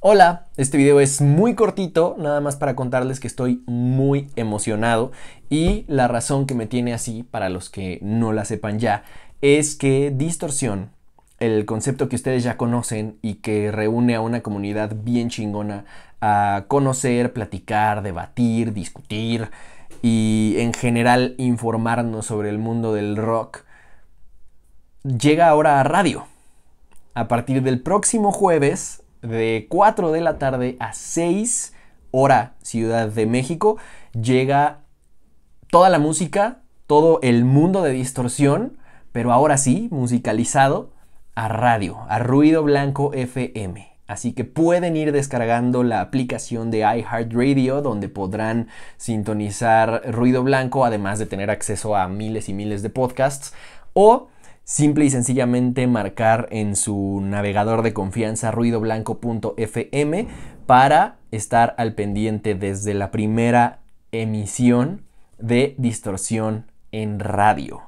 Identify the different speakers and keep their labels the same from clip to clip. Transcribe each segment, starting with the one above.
Speaker 1: Hola, este video es muy cortito, nada más para contarles que estoy muy emocionado y la razón que me tiene así, para los que no la sepan ya, es que distorsión, el concepto que ustedes ya conocen y que reúne a una comunidad bien chingona a conocer, platicar, debatir, discutir y en general informarnos sobre el mundo del rock, llega ahora a radio. A partir del próximo jueves de 4 de la tarde a 6 hora Ciudad de México llega toda la música, todo el mundo de distorsión, pero ahora sí, musicalizado a radio, a ruido blanco FM. Así que pueden ir descargando la aplicación de iHeartRadio donde podrán sintonizar ruido blanco, además de tener acceso a miles y miles de podcasts. O simple y sencillamente marcar en su navegador de confianza ruidoblanco.fm para estar al pendiente desde la primera emisión de Distorsión en Radio.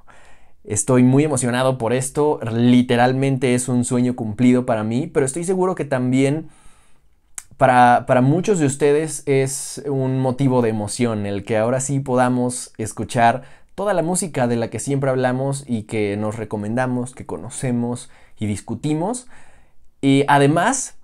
Speaker 1: Estoy muy emocionado por esto, literalmente es un sueño cumplido para mí, pero estoy seguro que también para, para, muchos de ustedes es un motivo de emoción el que ahora sí podamos escuchar toda la música de la que siempre hablamos y que nos recomendamos, que conocemos y discutimos. Y además,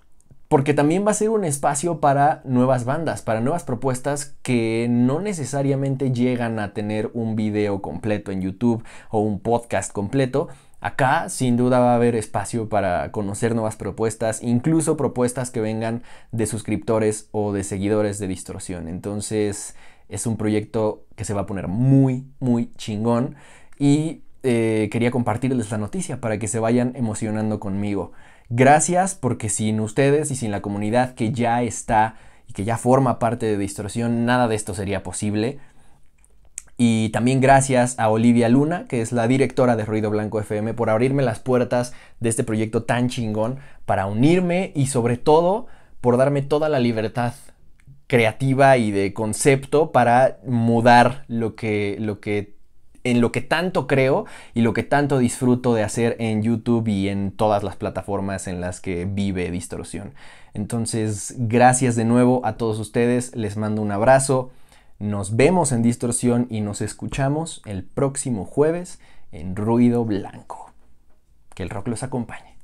Speaker 1: porque también va a ser un espacio para nuevas bandas, para nuevas propuestas que no necesariamente llegan a tener un video completo en YouTube o un podcast completo. Acá sin duda va a haber espacio para conocer nuevas propuestas, incluso propuestas que vengan de suscriptores o de seguidores de distorsión. Entonces, es un proyecto que se va a poner muy, muy chingón. Y eh, quería compartirles la noticia para que se vayan emocionando conmigo. Gracias porque sin ustedes y sin la comunidad que ya está y que ya forma parte de Distorsión, nada de esto sería posible. Y también gracias a Olivia Luna, que es la directora de Ruido Blanco FM, por abrirme las puertas de este proyecto tan chingón para unirme y sobre todo por darme toda la libertad creativa y de concepto para mudar lo que, lo que en lo que tanto creo y lo que tanto disfruto de hacer en YouTube y en todas las plataformas en las que vive Distorsión. Entonces, gracias de nuevo a todos ustedes, les mando un abrazo, nos vemos en Distorsión y nos escuchamos el próximo jueves en Ruido Blanco. Que el rock los acompañe.